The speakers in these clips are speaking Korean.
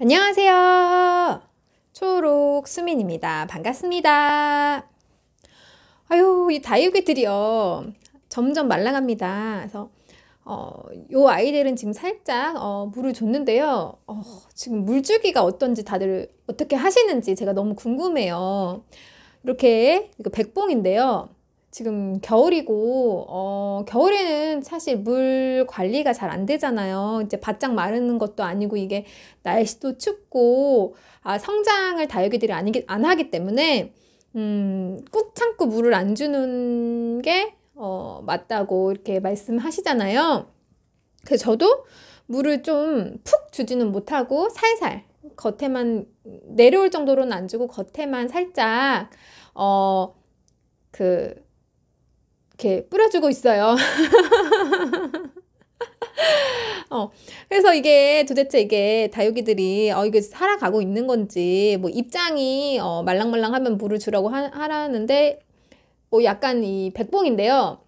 안녕하세요. 초록 수민입니다. 반갑습니다. 아유, 이 다육이들이요. 점점 말라갑니다. 그래서 어, 요 아이들은 지금 살짝 어, 물을 줬는데요. 어, 지금 물주기가 어떤지 다들 어떻게 하시는지 제가 너무 궁금해요. 이렇게 이거 백봉인데요. 지금 겨울이고, 어, 겨울에는 사실 물 관리가 잘 안 되잖아요. 이제 바짝 마르는 것도 아니고, 이게 날씨도 춥고, 아, 성장을 다육이들이 안, 안 하기 때문에, 음, 꾹 참고 물을 안 주는 게, 어, 맞다고 이렇게 말씀하시잖아요. 그래서 저도 물을 좀 푹 주지는 못하고, 살살, 겉에만, 내려올 정도로는 안 주고, 겉에만 살짝, 어, 그, 이렇게 뿌려주고 있어요. 어, 그래서 이게 도대체 이게 다육이들이 어, 이게 살아가고 있는 건지 뭐 입장이 어, 말랑말랑하면 물을 주라고 하, 하라는데 뭐 약간 이 백봉인데요.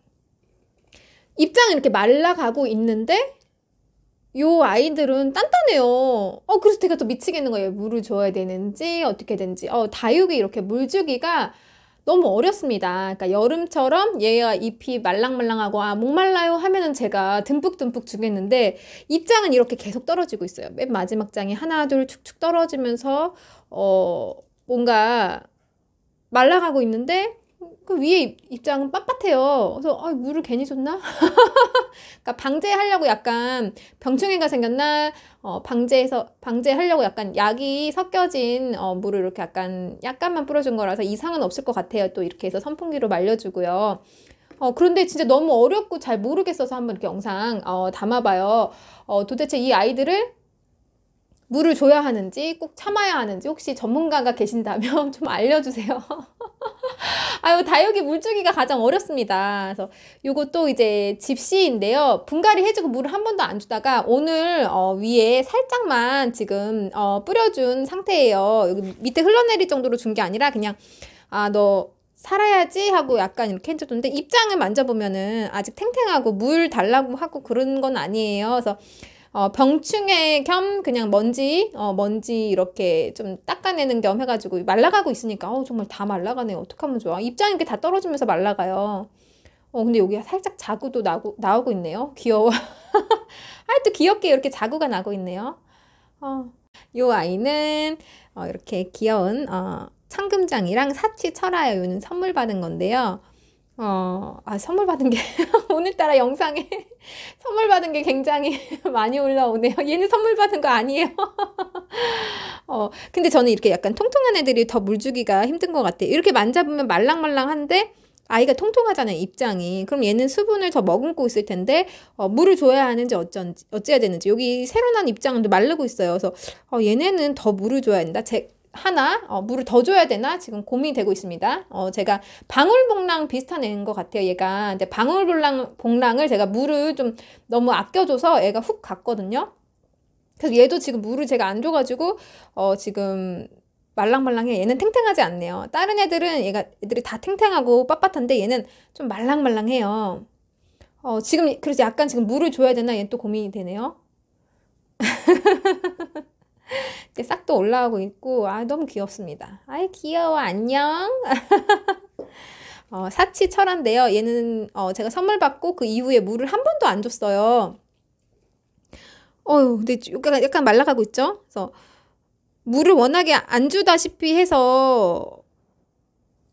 입장이 이렇게 말라가고 있는데 요 아이들은 단단해요. 어, 그래서 제가 또 미치겠는 거예요. 물을 줘야 되는지, 어떻게 되는지. 어, 다육이 이렇게 물 주기가 너무 어렵습니다. 그러니까 여름처럼 얘가 잎이 말랑말랑하고 아 목말라요 하면은 제가 듬뿍듬뿍 주겠는데 잎장은 이렇게 계속 떨어지고 있어요. 맨 마지막 장이 하나 둘 축축 떨어지면서 어 뭔가 말라가고 있는데 그 위에 입장은 빳빳해요. 그래서 아, 물을 괜히 줬나? 그러니까 방제하려고 약간 병충해가 생겼나? 어, 방제해서 방제하려고 약간 약이 섞여진 어, 물을 이렇게 약간 약간만 뿌려준 거라서 이상은 없을 것 같아요. 또 이렇게 해서 선풍기로 말려주고요. 어, 그런데 진짜 너무 어렵고 잘 모르겠어서 한번 이렇게 영상 어, 담아봐요. 어, 도대체 이 아이들을 물을 줘야 하는지 꼭 참아야 하는지 혹시 전문가가 계신다면 좀 알려주세요. 아유, 다육이 물주기가 가장 어렵습니다. 그래서 요것도 이제 집시인데요. 분갈이 해주고 물을 한 번도 안 주다가 오늘 어, 위에 살짝만 지금 어, 뿌려준 상태예요. 여기 밑에 흘러내릴 정도로 준 게 아니라 그냥 아, 너 살아야지 하고 약간 이렇게 해줬는데 입장을 만져보면은 아직 탱탱하고 물 달라고 하고 그런 건 아니에요. 그래서 어, 병충해 겸 그냥 먼지 어, 먼지 이렇게 좀 닦아내는 겸 해가지고 말라가고 있으니까 어, 정말 다 말라가네요. 어떡하면 좋아. 입장 이렇게 다 떨어지면서 말라가요. 어, 근데 여기 살짝 자구도 나고, 나오고 있네요. 귀여워. 하여튼 귀엽게 이렇게 자구가 나고 있네요. 어, 요 아이는 어, 이렇게 귀여운 어, 청금장이랑 사치 철화요. 요는 선물 받은 건데요. 어, 아, 선물 받은 게, 오늘따라 영상에 선물 받은 게 굉장히 많이 올라오네요. 얘는 선물 받은 거 아니에요. 어, 근데 저는 이렇게 약간 통통한 애들이 더 물주기가 힘든 것 같아요. 이렇게 만져보면 말랑말랑한데, 아이가 통통하잖아요, 입장이. 그럼 얘는 수분을 더 머금고 있을 텐데, 어, 물을 줘야 하는지 어쩐지, 어찌해야 되는지. 여기 새로 난 입장도 마르고 있어요. 그래서, 어, 얘네는 더 물을 줘야 된다. 제, 하나 어, 물을 더 줘야 되나 지금 고민이 되고 있습니다. 어, 제가 방울복랑 비슷한 애인 것 같아요. 얘가 근데 방울복랑 복랑을 제가 물을 좀 너무 아껴줘서 애가 훅 갔거든요. 그래서 얘도 지금 물을 제가 안 줘가지고 어, 지금 말랑말랑해. 얘는 탱탱하지 않네요. 다른 애들은 얘가 애들이 다 탱탱하고 빳빳한데 얘는 좀 말랑말랑해요. 어, 지금 그래서 약간 지금 물을 줘야 되나 얘 또 고민이 되네요. 근데 싹도 올라오고 있고 아 너무 귀엽습니다. 아이 귀여워 안녕. 어, 사치 철한데요. 얘는 어, 제가 선물 받고 그 이후에 물을 한 번도 안 줬어요. 어유 근데 약간, 약간 말라가고 있죠? 그래서 물을 워낙에 안 주다시피 해서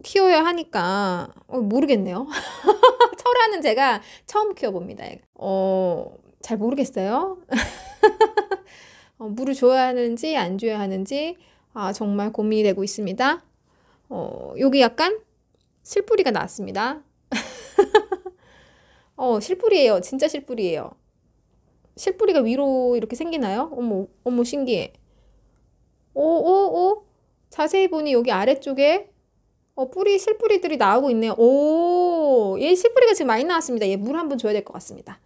키워야 하니까 어, 모르겠네요. 철화는 제가 처음 키워봅니다. 어, 잘 모르겠어요. 어, 물을 줘야 하는지 안 줘야 하는지 아, 정말 고민이 되고 있습니다. 어, 여기 약간 실뿌리가 났습니다. 어, 실뿌리예요. 진짜 실뿌리예요. 실뿌리가 위로 이렇게 생기나요? 어머, 어머, 신기해. 오, 오, 오. 자세히 보니 여기 아래쪽에 어, 뿌리, 실뿌리들이 나오고 있네요. 오, 얘 실뿌리가 지금 많이 나왔습니다. 얘 물 한 번 줘야 될 것 같습니다.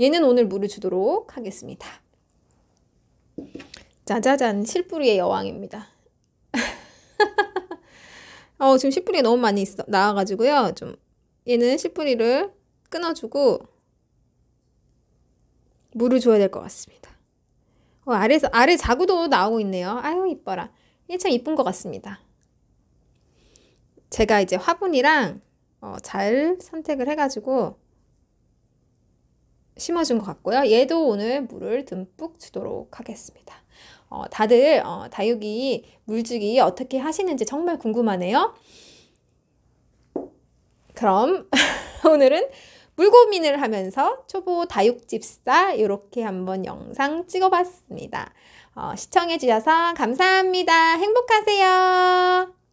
얘는 오늘 물을 주도록 하겠습니다. 짜자잔 실뿌리의 여왕입니다. 어, 지금 실뿌리가 너무 많이 있어, 나와가지고요. 좀 얘는 실뿌리를 끊어주고 물을 줘야 될 것 같습니다. 어, 아래서 아래 자구도 나오고 있네요. 아유 이뻐라. 일참 이쁜 것 같습니다. 제가 이제 화분이랑 어, 잘 선택을 해가지고 심어준 것 같고요. 얘도 오늘 물을 듬뿍 주도록 하겠습니다. 어, 다들 어, 다육이 물주기 어떻게 하시는지 정말 궁금하네요. 그럼 오늘은 물고민을 하면서 초보 다육집사 이렇게 한번 영상 찍어봤습니다. 어, 시청해주셔서 감사합니다. 행복하세요.